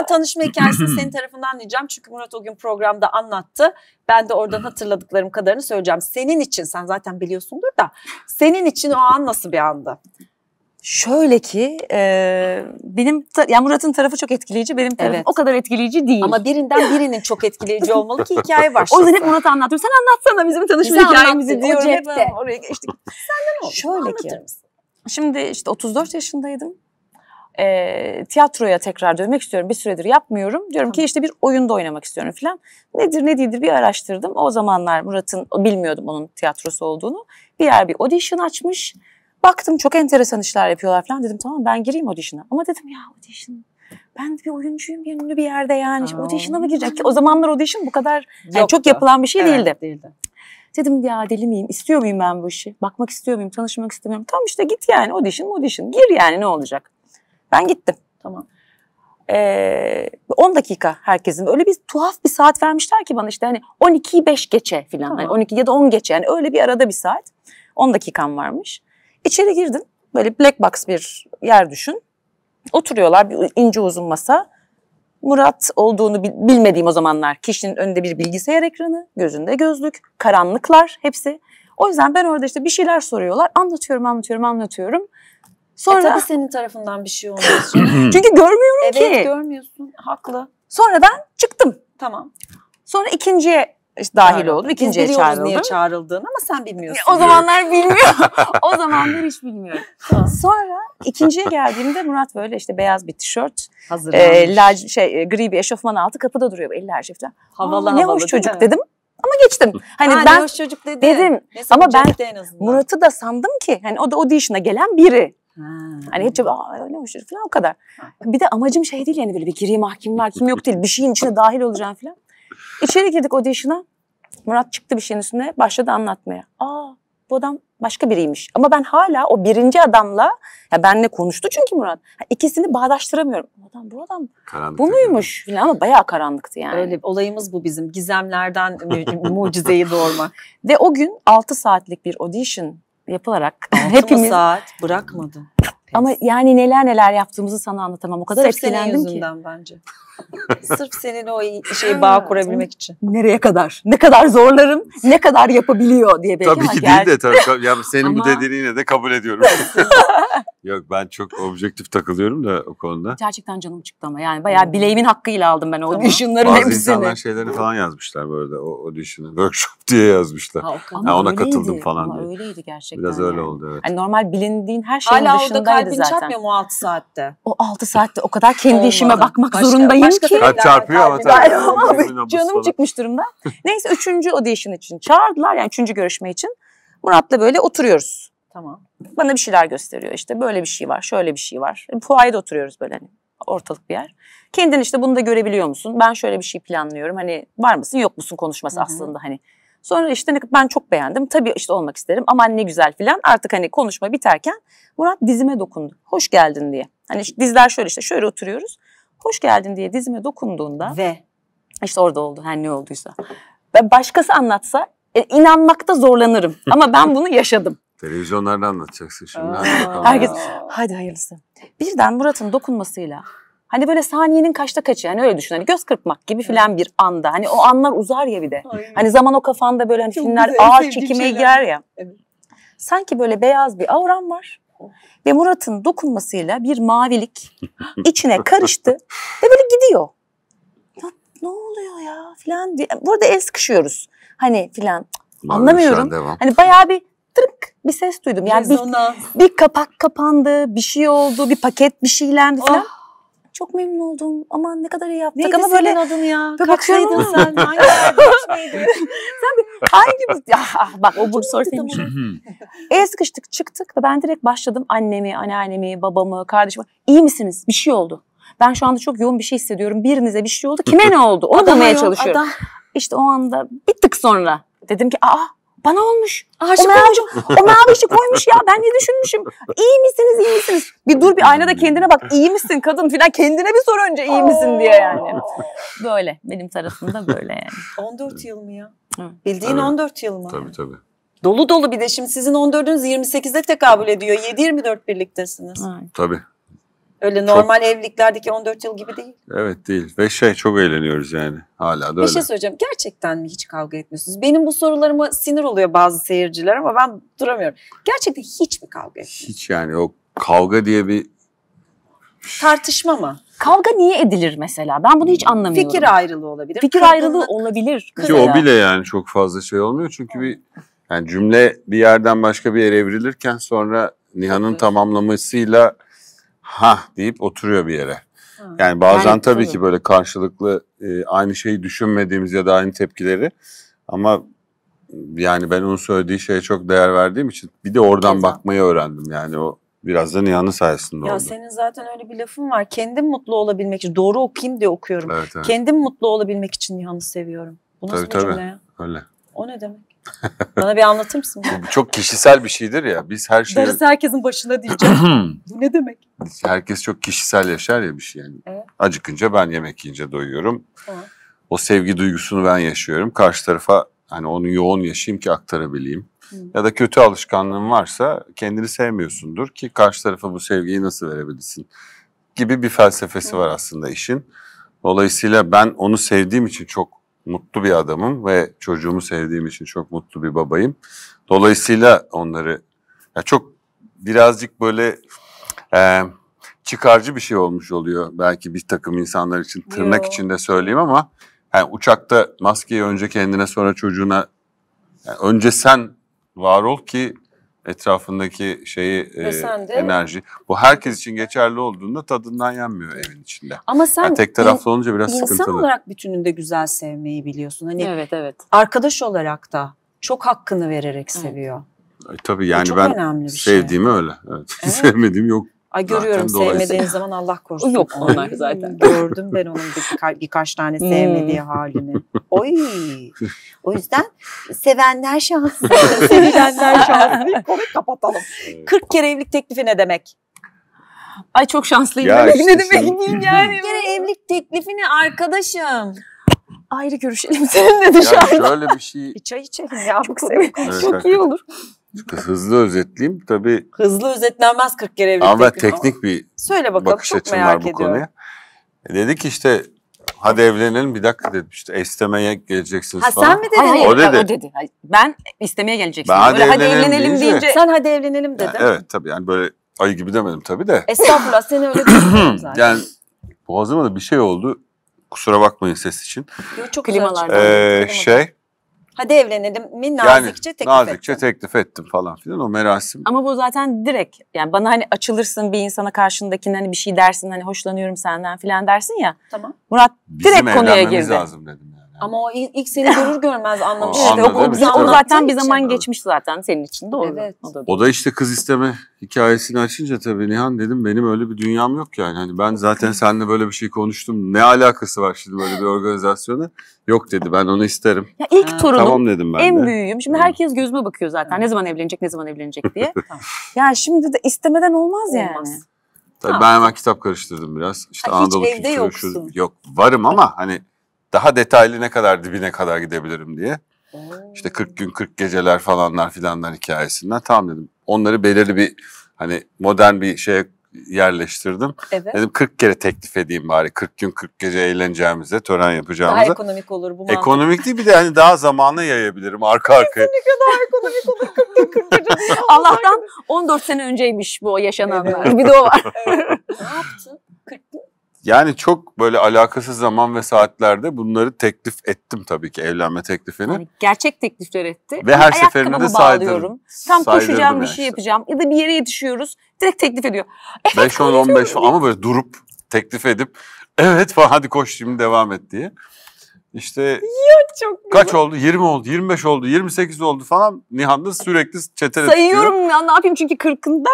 Ben tanışma hikayesini senin tarafından diyeceğim. Çünkü Murat o gün programda anlattı. Ben de oradan hatırladıklarım kadarını söyleyeceğim. Senin için sen zaten biliyorsundur da senin için o an nasıl bir andı? Şöyle ki e, benim ta, yani Murat'ın tarafı çok etkileyici benim tarafım evet. o kadar etkileyici değil. Ama birinden birinin çok etkileyici olmalı ki hikaye var. O yüzden hep Murat'a anlatıyorum. Sen anlatsana bizim tanışma Bize hikayemizi anlattın, Oraya geçtik. Sen Senden oldu. Şöyle ki. Misin? Şimdi işte 34 yaşındaydım e, tiyatroya tekrar dönmek istiyorum. Bir süredir yapmıyorum. Diyorum tamam. ki işte bir oyunda oynamak istiyorum falan. Nedir ne değildir bir araştırdım. O zamanlar Murat'ın bilmiyordum onun tiyatrosu olduğunu. Bir yer bir audition açmış. Baktım çok enteresan işler yapıyorlar falan. Dedim tamam ben gireyim audition'a. Ama dedim ya audition ben bir oyuncuyum bir ünlü bir yerde yani. Şimdi audition'a mı girecek? O zamanlar audition bu kadar yani çok yapılan bir şey evet, değildi. değildi. Dedim ya deli miyim? İstiyor muyum ben bu işi? Bakmak istiyor muyum? Tanışmak istemiyorum. Tamam işte git yani audition audition. Gir yani ne olacak? Ben gittim. Tamam. Ee, 10 dakika herkesin. Öyle bir tuhaf bir saat vermişler ki bana işte hani 12'yi 5 geçe falan. Hani tamam. Yani 12 ya da 10 geçe yani öyle bir arada bir saat. 10 dakikam varmış. İçeri girdim. Böyle black box bir yer düşün. Oturuyorlar bir ince uzun masa. Murat olduğunu bilmediğim o zamanlar kişinin önünde bir bilgisayar ekranı, gözünde gözlük, karanlıklar hepsi. O yüzden ben orada işte bir şeyler soruyorlar. Anlatıyorum, anlatıyorum, anlatıyorum. Sonra e, tabii senin tarafından bir şey olmaz. Çünkü görmüyorum evet, ki. Evet görmüyorsun. Haklı. Sonra ben çıktım. Tamam. Sonra ikinciye dahil Çağırıldı. oldum. İkinciye Biz çağrıldım. niye çağrıldığını ama sen bilmiyorsun. O zamanlar bilmiyor. o zamanlar hiç bilmiyorum. Sonra ikinciye geldiğimde Murat böyle işte beyaz bir tişört. Hazır. E, şey, e, gri bir eşofman altı kapıda duruyor. Elli her şey Havalı Ne hoş çocuk mi? dedim. Ama geçtim. Hani ha, ben hoş çocuk dedi. dedim. Mesela ama ben Murat'ı da sandım ki hani o da o dişine gelen biri. Ha. Hani hiç öyle hoşur falan o kadar. Bir de amacım şey değil yani böyle bir gireyim var kim yok değil bir şeyin içine dahil olacağım falan. İçeri girdik audition'a. Murat çıktı bir şeyin üstüne başladı anlatmaya. Aa bu adam başka biriymiş. Ama ben hala o birinci adamla ya benle konuştu çünkü Murat. Yani ikisini bağdaştıramıyorum. Bu adam bu adam Karanlıktı. bu muymuş falan ama bayağı karanlıktı yani. Öyle olayımız bu bizim gizemlerden mucizeyi doğurma. Ve o gün 6 saatlik bir audition yapılarak hepimiz... saat bırakmadı. Ama yani neler neler yaptığımızı sana anlatamam. O kadar Sırf etkilendim ki. bence. Sırf senin o şey bağ kurabilmek için. Nereye kadar? Ne kadar zorlarım? Ne kadar yapabiliyor diye belki. Tabii ki değil de tabii. Ya senin Ama... bu dediğini yine de kabul ediyorum. Yok ben çok objektif takılıyorum da o konuda. Gerçekten canım çıktı ama yani bayağı hmm. bileğimin hakkıyla aldım ben o tamam. auditionların hepsini. Bazı insanlar şeylerini falan yazmışlar böyle arada o audition'ı workshop diye yazmışlar. Ha, yani ona öyleydi. katıldım falan ama diye. öyleydi gerçekten. Biraz yani. öyle oldu evet. Yani normal bilindiğin her şeyin Hala dışındaydı zaten. Hala orada kalbin çarpmıyor mu 6 saatte? O 6 saatte o kadar kendi Olmadı. işime bakmak Başka, zorundayım başka Kalp çarpıyor ama tabii. Canım çıkmış durumda. Neyse üçüncü audition için çağırdılar yani üçüncü görüşme için. Murat'la böyle oturuyoruz. Tamam. Bana bir şeyler gösteriyor işte böyle bir şey var, şöyle bir şey var. Puayda e, oturuyoruz böyle hani ortalık bir yer. Kendin işte bunu da görebiliyor musun? Ben şöyle bir şey planlıyorum. Hani var mısın yok musun konuşması Hı-hı. aslında hani. Sonra işte ben çok beğendim. Tabii işte olmak isterim. Aman ne güzel filan. Artık hani konuşma biterken Murat dizime dokundu. Hoş geldin diye. Hani dizler şöyle işte şöyle oturuyoruz hoş geldin diye dizime dokunduğunda ve işte orada oldu her ne olduysa. Ben başkası anlatsa e, inanmakta zorlanırım ama ben bunu yaşadım. Televizyonlarda anlatacaksın şimdi. herkes hadi hayırlısı. Birden Murat'ın dokunmasıyla hani böyle saniyenin kaçta kaçı yani öyle düşün hani göz kırpmak gibi filan bir anda hani o anlar uzar ya bir de. Aynen. Hani zaman o kafanda böyle hani filmler güzel, ağır çekime şeyler. girer ya. Evet. Sanki böyle beyaz bir avram var ve Murat'ın dokunmasıyla bir mavilik içine karıştı ve böyle gidiyor. Ya, ne oluyor ya filan diye. Burada el sıkışıyoruz. Hani filan. Anlamıyorum. Hani bayağı bir tırk bir ses duydum. Yani bir, bir kapak kapandı, bir şey oldu, bir paket bir şeylendi falan. Oh çok memnun oldum. Aman ne kadar iyi yaptık. Neydi ama böyle adın ya? Böyle sen. Hangi sen bir hangi ah, bak o bunu sor senin El sıkıştık çıktık ve ben direkt başladım annemi, anneannemi, babamı, kardeşimi. İyi misiniz? Bir şey oldu. Ben şu anda çok yoğun bir şey hissediyorum. Birinize bir şey oldu. Kime ne oldu? Onu bulmaya çalışıyorum. Adam. İşte o anda bir tık sonra dedim ki aa bana olmuş. Aşık Ömer olmuş. Ömer aşık koymuş ya. Ben ne düşünmüşüm? İyi misiniz, iyi misiniz? Bir dur bir aynada kendine bak. İyi misin kadın filan. Kendine bir sor önce iyi misin diye yani. Böyle. Benim tarafımda böyle yani. 14 yıl mı ya? Hı. Bildiğin tabii. 14 yıl mı? Tabii tabii. Dolu dolu bir de şimdi sizin 14'ünüz 28'de tekabül ediyor. 7-24 birliktesiniz. Evet. Tabii. Öyle normal çok... evliliklerdeki 14 yıl gibi değil. Evet değil ve şey çok eğleniyoruz yani hala da öyle. şey söyleyeceğim gerçekten mi hiç kavga etmiyorsunuz? Benim bu sorularıma sinir oluyor bazı seyirciler ama ben duramıyorum. Gerçekten hiç mi kavga etmiyorsunuz? Hiç yani o kavga diye bir... Tartışma mı? Kavga niye edilir mesela? Ben bunu hiç anlamıyorum. Fikir ayrılığı olabilir. Fikir Kadınlık. ayrılığı olabilir. Ki o bile yani çok fazla şey olmuyor çünkü bir yani cümle bir yerden başka bir yere evrilirken sonra Nihan'ın tamamlamasıyla ha deyip oturuyor bir yere. Yani bazen yani, tabii, tabii ki böyle karşılıklı e, aynı şeyi düşünmediğimiz ya da aynı tepkileri ama yani ben onun söylediği şeye çok değer verdiğim için bir de oradan Kesin. bakmayı öğrendim yani o biraz da Nihan'ın sayesinde ya oldu. Senin zaten öyle bir lafın var. Kendim mutlu olabilmek için doğru okuyayım diye okuyorum. Evet, evet. Kendim mutlu olabilmek için Nihan'ı seviyorum. Bu nasıl tabii, bir tabii. cümle ya? Öyle. O ne demek? Bana bir anlatır mısın? çok kişisel bir şeydir ya. Biz her şeyi... Darısı herkesin başına diyeceğim. Bu ne demek? Herkes çok kişisel yaşar ya bir şey. Yani. Evet. Acıkınca ben yemek yiyince doyuyorum. Evet. O sevgi duygusunu ben yaşıyorum. Karşı tarafa hani onu yoğun yaşayayım ki aktarabileyim. Hı. Hmm. Ya da kötü alışkanlığın varsa kendini sevmiyorsundur ki karşı tarafa bu sevgiyi nasıl verebilirsin gibi bir felsefesi Hı. Hmm. var aslında işin. Dolayısıyla ben onu sevdiğim için çok mutlu bir adamım ve çocuğumu sevdiğim için çok mutlu bir babayım. Dolayısıyla onları ya çok birazcık böyle e, çıkarcı bir şey olmuş oluyor belki bir takım insanlar için tırnak Yo. içinde söyleyeyim ama yani uçakta maskeyi önce kendine sonra çocuğuna yani önce sen var ol ki etrafındaki şeyi e, enerji. Bu herkes için geçerli olduğunda tadından yanmıyor evin içinde. Ama sen yani tek taraflı in, olunca biraz insan sıkıntılı. İnsan olarak bütününde güzel sevmeyi biliyorsun. Hani evet evet. Arkadaş olarak da çok hakkını vererek seviyor. Evet. E, tabii yani ben şey. sevdiğimi şey. öyle. Evet. evet. Sevmediğim yok Ay görüyorum zaten sevmediğin zaman Allah korusun. Yok onlar zaten. Gördüm ben onun bir birkaç tane hmm. sevmediği halini. Oy. O yüzden sevenler şanslı, sevilenler şanslı. Komik kapatalım. 40 kere evlilik teklifi ne demek? Ay çok şanslıyım. Ya demek. işte ne demek diyeyim yani. 40 kere evlilik teklifini arkadaşım. Ayrı görüşelim seninle dışarıda. Ya şöyle bir şey. Bir çay içelim ya. Çok, çok iyi olur. Hızlı özetleyeyim tabi. Hızlı özetlenmez 40 kere bir Ama teknik, teknik bir Söyle bakalım, bakış çok açım merak var bu ediyorum. konuya. E, dedi ki işte hadi evlenelim bir dakika dedim işte istemeye geleceksiniz Ha falan. sen mi dedin? Hayır, o dedi. O dedi. Ben istemeye geleceksin. Ben hadi Böyle hadi evlenelim evlenelim deyince- deyince Sen hadi evlenelim dedim. Yani evet tabi yani böyle ayı gibi demedim tabi de. Estağfurullah seni öyle düşünmüyorum zaten. Yani boğazıma da bir şey oldu. Kusura bakmayın ses için. Yo, çok güzel Ee, şey Hadi evlenelim min nazikçe yani, teklif nazikçe ettim. teklif ettim falan filan o merasim. Ama bu zaten direkt yani bana hani açılırsın bir insana karşındakine hani bir şey dersin hani hoşlanıyorum senden filan dersin ya. Tamam. Murat direkt Bizim konuya girdi. lazım dedim. Ama o ilk seni görür görmez anlamış. O, evet, o, o, o zaten bir zaman için. geçmiş zaten senin için doğru. Evet. O, da, o da işte kız isteme hikayesini açınca tabii Nihan dedim benim öyle bir dünyam yok yani. Hani ben zaten seninle böyle bir şey konuştum. Ne alakası var şimdi böyle bir organizasyona? Yok dedi ben onu isterim. Ya ilk ha. torunum tamam dedim ben en de. büyüğüm. Şimdi herkes gözüme bakıyor zaten. Ne zaman evlenecek, ne zaman evlenecek diye. ya şimdi de istemeden olmaz yani. Tabii ha. ben hemen kitap karıştırdım biraz. İşte ha, Anadolu hiç evde yoksun. Şu, yok varım ama hani daha detaylı ne kadar dibine kadar gidebilirim diye. İşte 40 gün 40 geceler falanlar filanlar hikayesinden tam dedim. Onları belirli bir hani modern bir şeye yerleştirdim. Evet. Dedim 40 kere teklif edeyim bari. 40 gün 40 gece eğleneceğimize, tören yapacağımıza. Daha ekonomik olur bu mantık. Ekonomik değil bir de hani daha zamana yayabilirim arka arkaya. Kesinlikle daha ekonomik olur 40 gün 40 gece. Allah'tan 14 sene önceymiş bu yaşananlar. Evet. Bir de o var. ne yaptın? 40 gün yani çok böyle alakasız zaman ve saatlerde bunları teklif ettim tabii ki evlenme teklifini. Yani gerçek teklifler etti. Ve Ama her seferinde de saydırdım. Tam koşacağım bir şey yapacağım ya da bir yere yetişiyoruz direkt teklif ediyor. Evet, 5 10 15 ama böyle durup teklif edip evet falan hadi koş şimdi devam et diye. İşte ya çok kaç oldu? 20 oldu, 25 oldu, 28 oldu falan. Nihan da sürekli çetele Sayıyorum ya ne yapayım çünkü 40'ında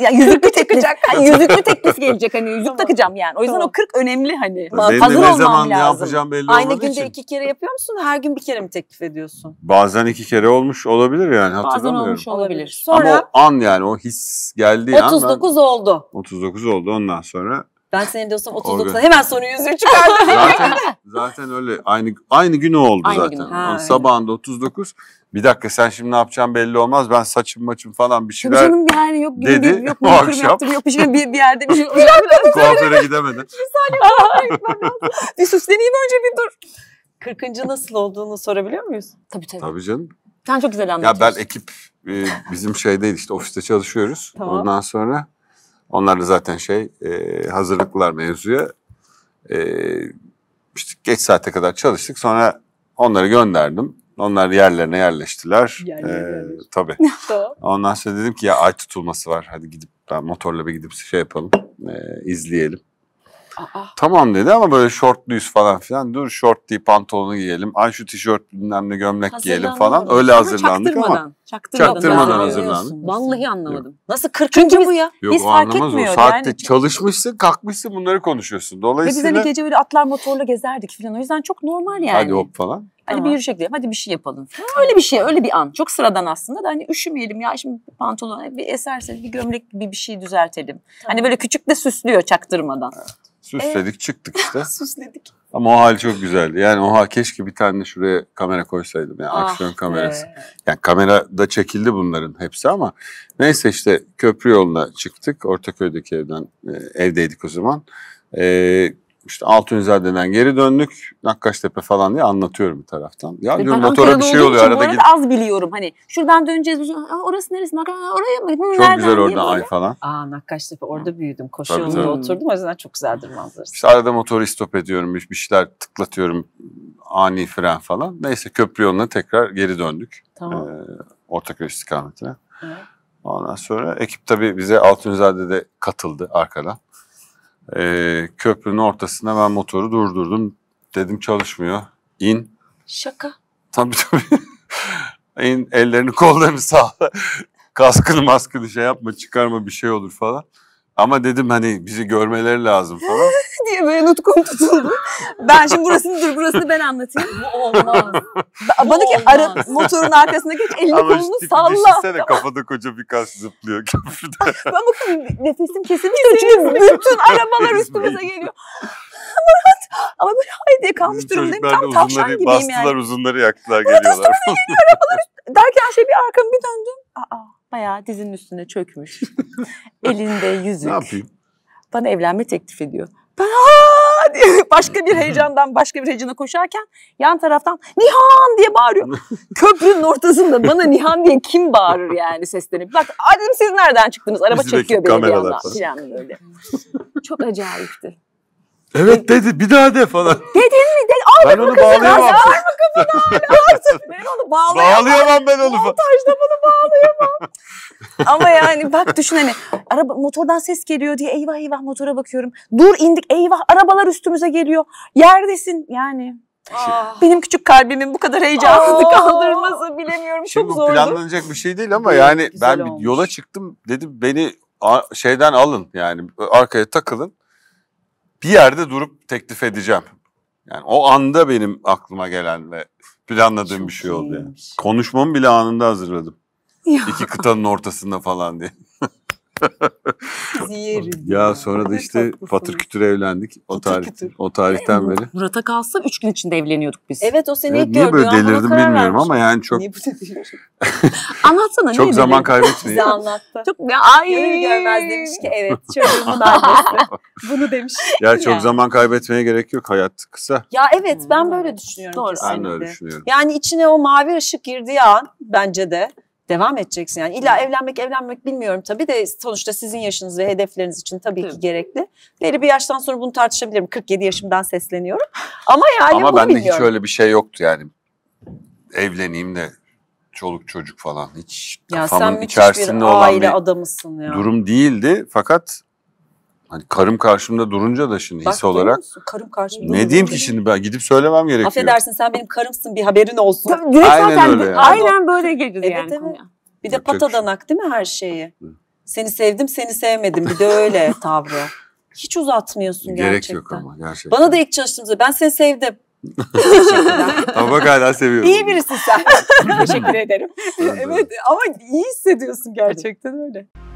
ya yüzüklü takacak. Hani yüzüklü teklis gelecek hani yüzük tamam. takacağım yani. O yüzden tamam. o 40 önemli hani. Benim Hazır olmam zaman lazım. yapacağım belli Aynı günde için. iki kere yapıyor musun? Her gün bir kere mi teklif ediyorsun? Bazen iki kere olmuş olabilir yani hatırlamıyorum. Bazen olmuş olabilir. Sonra Ama o an yani o his geldiği 39 anda. 39 oldu. 39 oldu ondan sonra ben seni diyorsam 39 Organ... hemen sonra yüzüğü çıkardım. zaten, zaten öyle aynı aynı günü oldu aynı zaten. Gün. Ha, Sabahında 39. Bir dakika sen şimdi ne yapacağım belli olmaz. Ben saçım maçım falan bir şeyler Tabii canım yani yok dedi. Yok, yok, o akşam. yok bir şey bir, bir yerde bir şey. bir dakika. Kuaföre gidemedim. bir saniye. bir süsleneyim önce bir dur. Kırkıncı nasıl olduğunu sorabiliyor muyuz? Tabii tabii. Tabii canım. Sen çok güzel anlatıyorsun. Ya ben ekip e, bizim şeydeydi işte ofiste çalışıyoruz. Tamam. Ondan sonra onlar da zaten şey e, hazırlıklılar mevzuya. E, işte geç saate kadar çalıştık. Sonra onları gönderdim. Onlar yerlerine yerleştiler. Yerlerine ee, tabii. Ondan sonra dedim ki ya ay tutulması var. Hadi gidip ben motorla bir gidip şey yapalım. E, izleyelim. Aa. Tamam dedi ama böyle şortluyuz falan filan. Dur şort diye pantolonu giyelim. Ay şu tişört bilmem ne gömlek giyelim falan. Öyle hazırlandık ama. Çaktırmadan. Çaktırmadan, çaktırmadan hazırlandık. Vallahi anlamadım. Nasıl 40. Çünkü bu ya? Yok, biz fark etmiyoruz. O saatte yani. çalışmışsın, kalkmışsın bunları konuşuyorsun. Dolayısıyla... Ve biz hani gece böyle atlar motorla gezerdik filan O yüzden çok normal yani. Hadi hop falan. Hani tamam. bir yürüyüşe gidelim, hadi bir şey yapalım. Öyle bir şey, öyle bir an. Çok sıradan aslında da hani üşümeyelim ya şimdi bir pantolon, bir eserse bir gömlek bir bir şey düzeltelim. Hani tamam. Hani böyle küçük de süslüyor çaktırmadan. Evet. Süsledik evet. çıktık işte. Süsledik. Ama o hal çok güzeldi. Yani oha keşke bir tane şuraya kamera koysaydım. Yani ah aksiyon kamerası. Be. Yani kamerada çekildi bunların hepsi ama neyse işte köprü yoluna çıktık. Ortaköy'deki evden e, evdeydik o zaman. Ee, işte Altunizade'den geri döndük. Nakkaştepe falan diye anlatıyorum bir taraftan. Ya Ve diyorum motora bir şey oluyor arada. Git... az biliyorum hani şuradan döneceğiz. Orası neresi? Oraya mı? Hı, çok güzel orada ay falan. Aa Nakkaştepe orada büyüdüm. Koşu tabii, yolunda tabii. oturdum. O yüzden çok güzeldir manzarası. İşte arada motoru istop ediyorum. Bir şeyler tıklatıyorum. Ani fren falan. Neyse köprü yoluna tekrar geri döndük. Tamam. Ee, Ortaköy istikametine. Evet. Ondan sonra ekip tabii bize Altunizade'de katıldı arkadan. E, köprünün ortasında ben motoru durdurdum. Dedim çalışmıyor. İn. Şaka. Tabii tabii. İn ellerini kollarını sağla. Kaskını maskını şey yapma çıkarma bir şey olur falan. Ama dedim hani bizi görmeleri lazım falan. diye böyle nutkum tutuldu. Ben şimdi burasını dur burasını ben anlatayım. Bu olmaz. Bana ki ara, motorun arkasına geç elini Ama kolunu işte, salla. Düşünsene kafada koca bir kas zıplıyor köprüde. ben bakıyorum nefesim kesiliyor çünkü bütün arabalar üstümüze geliyor. Murat ama böyle haydi diye kalmış durumdayım. Tam tavşan gibiyim bastılar, yani. uzunları yaktılar Murat geliyorlar. Murat üstümüze arabalar. Derken şey bir arkam bir döndüm. Aa bayağı dizinin üstüne çökmüş. Elinde yüzük. Ne yapayım? Bana evlenme teklif ediyor. Ben hadi başka bir heyecandan başka bir heyecana koşarken yan taraftan Nihan diye bağırıyor. Köprünün ortasında bana Nihan diye kim bağırır yani seslenip. Bak dedim siz nereden çıktınız? Araba Bizdeki çekiyor beni bir yandan falan böyle. Çok acayipti. Evet dedi bir daha de falan. Dedin mi? De, Ay, ben onu bağlayamam. Ağır mı kafana hala? Ben onu bağlayamam. Bağlayamam ben onu. Montajda bunu bağlayamam. Ama yani bak düşün hani araba motordan ses geliyor diye eyvah eyvah motora bakıyorum. Dur indik eyvah arabalar üstümüze geliyor. Yerdesin yani. Ah. Benim küçük kalbimin bu kadar heyecansızlık ah. kaldırması bilemiyorum. Çok zor. planlanacak bir şey değil ama değil, yani ben bir olmuş. yola çıktım dedim beni şeyden alın yani arkaya takılın. Bir yerde durup teklif edeceğim. Yani o anda benim aklıma gelen ve planladığım Çok bir şey oldu. Yani. Konuşmamı bile anında hazırladım. Ya. İki kıtanın ortasında falan diye. ya sonra da işte Patır Kütür'e evlendik. O, tarih, o tarihten beri. Murat'a kalsa 3 gün içinde evleniyorduk biz. Evet o seni evet, ilk Niye böyle delirdim bilmiyorum ama yani çok. Niye bu delirdim? Anlatsana. Çok zaman kaybetmeyin. Bize anlattı. Çok ya, ay. Görür görmez demiş ki evet çocuğumun annesi. Bunu demiş. Ya çok yani. zaman kaybetmeye gerek yok. Hayat kısa. Ya evet ben hmm. böyle düşünüyorum. Doğru. Ben öyle düşünüyorum. Yani içine o mavi ışık girdiği an bence de devam edeceksin. Yani illa evlenmek evlenmek bilmiyorum tabii de sonuçta sizin yaşınız ve hedefleriniz için tabii evet. ki gerekli. Belli bir yaştan sonra bunu tartışabilirim. 47 yaşımdan sesleniyorum. Ama yani Ama bende hiç öyle bir şey yoktu yani. Evleneyim de çoluk çocuk falan hiç ya kafamın sen içerisinde bir olan aile bir adamısın ya. durum değildi. Fakat Hani karım karşımda durunca da şimdi hisse olarak. Musun? Karım karşımda. Ne diyeyim ki şimdi ben gidip söylemem gerekiyor. Affedersin sen benim karımsın bir haberin olsun. Tabii, direkt aynen zaten öyle yani. aynen böyle geliyor evet, yani. Evet. Bir de Çok şey patadanak değil mi her şeyi? Seni sevdim seni sevmedim bir de öyle tavrı. Hiç uzatmıyorsun Gerek gerçekten. Gerek yok ama gerçekten. Bana da ilk çalıştığımızda ben seni sevdim. ama bak hala seviyorum. İyi birisin sen. Teşekkür ederim. evet ama iyi hissediyorsun gerçekten öyle.